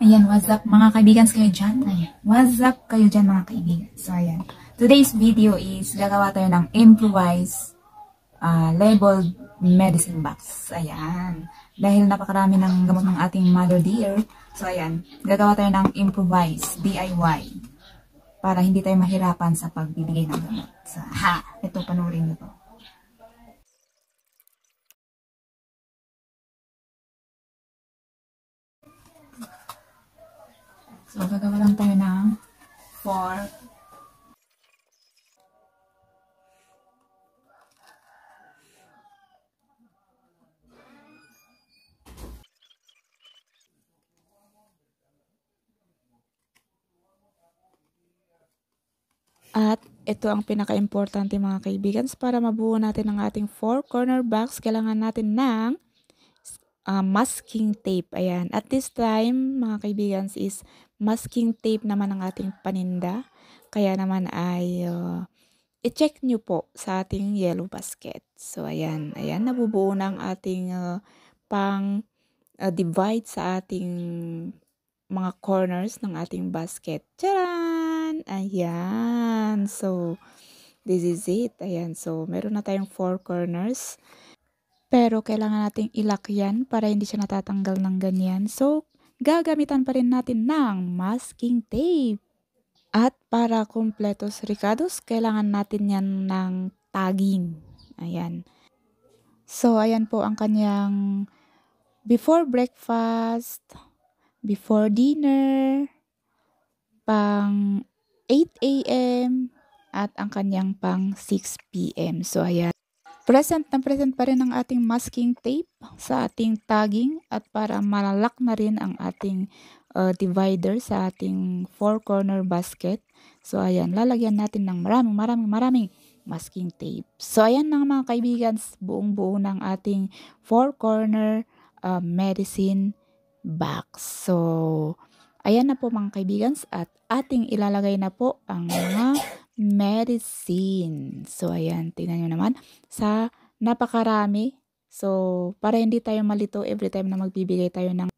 Ayan, what's up mga kaibigan kayo dyan? Ayan, what's up kayo dyan mga kaibigan? So, ayan. Today's video is gagawa tayo ng improvised uh, labeled medicine box. Ayan. Dahil napakarami ng gamot ng ating mother dear. So, ayan. Gagawa tayo ng improvised DIY para hindi tayo mahirapan sa pagbibigay ng gamot. So, ha! Ito, panurin nyo to. So, gagawa lang tayo ng 4 At ito ang pinaka-importante mga kaibigan. Para mabuo natin ang ating four corner box, kailangan natin ng uh, masking tape. Ayan. At this time, mga kaibigan, is masking tape naman ang ating paninda. Kaya naman ay uh, i-check nyo po sa ating yellow basket. So, ayan. Ayan, nabubuo na ang ating uh, pang uh, divide sa ating mga corners ng ating basket. Charan! Ayan. So, this is it. Ayan. So, meron na tayong four corners. Pero, kailangan nating ilak yan para hindi siya natatanggal ng ganyan. So, gagamitan pa rin natin ng masking tape. At para kumpletos ricados, kailangan natin yan ng tagging. Ayan. So, ayan po ang kanyang before breakfast, before dinner, pang 8 a.m. at ang kanyang pang 6 p.m. So, ayan. Present na present pa rin ang ating masking tape sa ating tagging at para malalak na rin ang ating uh, divider sa ating four corner basket. So ayan, lalagyan natin ng maraming maraming maraming masking tape. So ayan na mga kaibigan, buong buo ng ating four corner uh, medicine box. So ayan na po mga kaibigan at ating ilalagay na po ang mga medicine. So, ayan, tingnan nyo naman. Sa napakarami, so, para hindi tayo malito every time na magbibigay tayo ng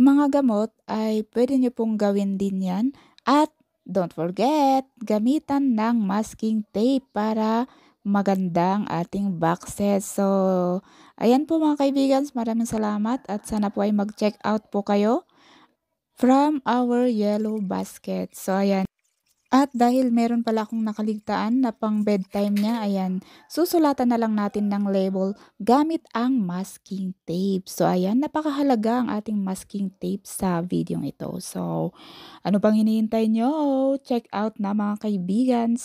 mga gamot, ay pwede nyo pong gawin din yan. At, don't forget, gamitan ng masking tape para magandang ating boxes. So, ayan po mga kaibigan, maraming salamat at sana po ay mag-check out po kayo from our yellow basket. So, ayan. At dahil meron pala akong nakaligtaan na pang bedtime niya, ayan, susulatan na lang natin ng label gamit ang masking tape. So ayan, napakahalaga ang ating masking tape sa video ito. So ano pang hinihintay nyo? Check out na mga kaibigan!